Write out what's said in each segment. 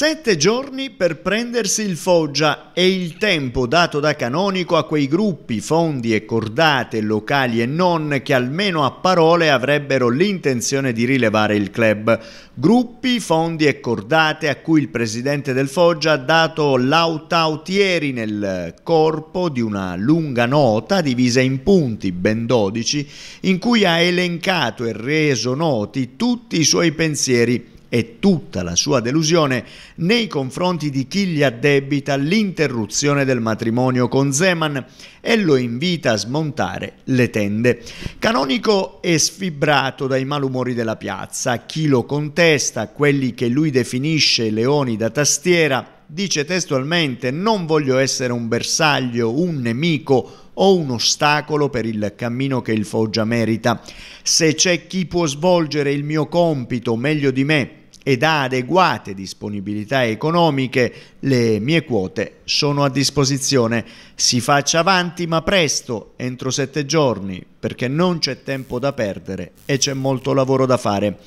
Sette giorni per prendersi il Foggia e il tempo dato da Canonico a quei gruppi, fondi e cordate locali e non che almeno a parole avrebbero l'intenzione di rilevare il club. Gruppi, fondi e cordate a cui il presidente del Foggia ha dato l'autautieri nel corpo di una lunga nota divisa in punti, ben 12, in cui ha elencato e reso noti tutti i suoi pensieri e tutta la sua delusione nei confronti di chi gli addebita l'interruzione del matrimonio con Zeman e lo invita a smontare le tende. Canonico è sfibrato dai malumori della piazza, chi lo contesta, quelli che lui definisce leoni da tastiera, dice testualmente non voglio essere un bersaglio, un nemico o un ostacolo per il cammino che il Foggia merita. Se c'è chi può svolgere il mio compito meglio di me ed ha adeguate disponibilità economiche, le mie quote sono a disposizione. Si faccia avanti ma presto, entro sette giorni, perché non c'è tempo da perdere e c'è molto lavoro da fare.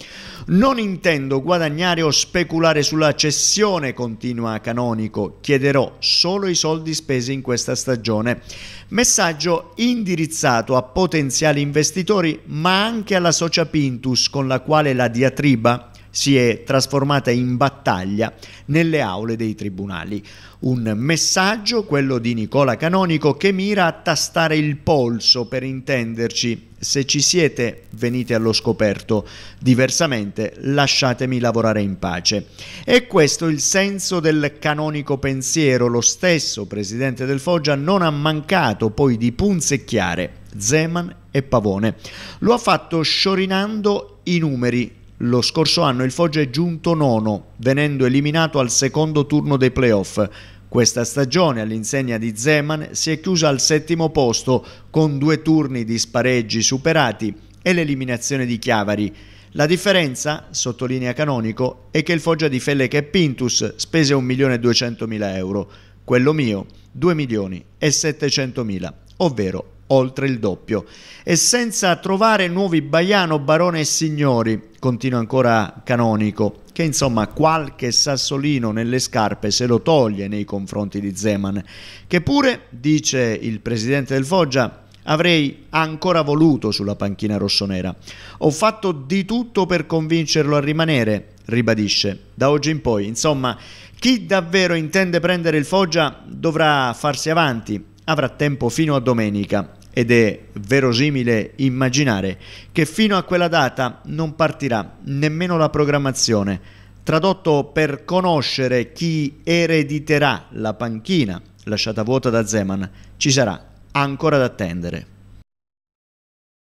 Non intendo guadagnare o speculare sulla cessione, continua Canonico, chiederò solo i soldi spesi in questa stagione. Messaggio indirizzato a potenziali investitori ma anche alla Socia Pintus con la quale la diatriba si è trasformata in battaglia nelle aule dei tribunali. Un messaggio, quello di Nicola Canonico, che mira a tastare il polso, per intenderci. Se ci siete, venite allo scoperto, diversamente lasciatemi lavorare in pace. E questo il senso del canonico pensiero. Lo stesso presidente del Foggia non ha mancato poi di punzecchiare Zeman e Pavone. Lo ha fatto sciorinando i numeri lo scorso anno il Foggia è giunto nono, venendo eliminato al secondo turno dei playoff. Questa stagione, all'insegna di Zeman, si è chiusa al settimo posto, con due turni di spareggi superati e l'eliminazione di Chiavari. La differenza, sottolinea Canonico, è che il Foggia di Fellec e Pintus spese 1.200.000 euro, quello mio 2.700.000, ovvero oltre il doppio. E senza trovare nuovi Baiano, Barone e Signori, continua ancora Canonico, che insomma qualche sassolino nelle scarpe se lo toglie nei confronti di Zeman, che pure, dice il presidente del Foggia, avrei ancora voluto sulla panchina rossonera. Ho fatto di tutto per convincerlo a rimanere, ribadisce. Da oggi in poi, insomma, chi davvero intende prendere il Foggia dovrà farsi avanti, avrà tempo fino a domenica ed è verosimile immaginare che fino a quella data non partirà nemmeno la programmazione. Tradotto per conoscere chi erediterà la panchina lasciata vuota da Zeman, ci sarà ancora da attendere.